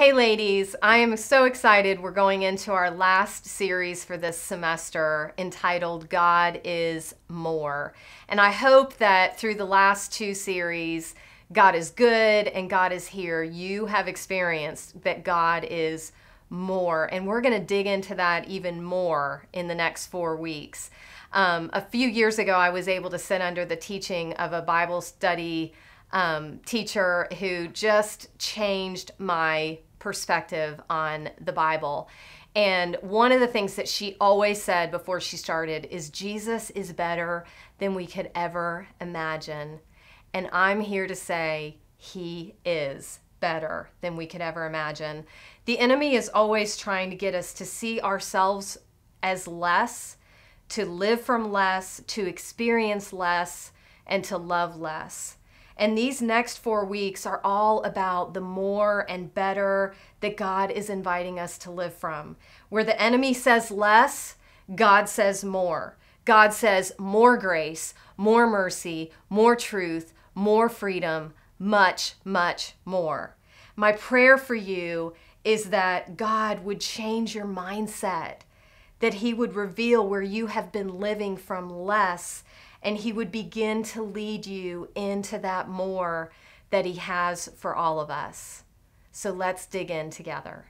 Hey ladies, I am so excited. We're going into our last series for this semester entitled God is More. And I hope that through the last two series, God is good and God is here, you have experienced that God is more. And we're going to dig into that even more in the next four weeks. Um, a few years ago, I was able to sit under the teaching of a Bible study. Um, teacher who just changed my perspective on the Bible. And one of the things that she always said before she started is Jesus is better than we could ever imagine. And I'm here to say he is better than we could ever imagine. The enemy is always trying to get us to see ourselves as less, to live from less, to experience less, and to love less. And these next four weeks are all about the more and better that God is inviting us to live from. Where the enemy says less, God says more. God says more grace, more mercy, more truth, more freedom, much, much more. My prayer for you is that God would change your mindset, that He would reveal where you have been living from less and He would begin to lead you into that more that He has for all of us. So let's dig in together.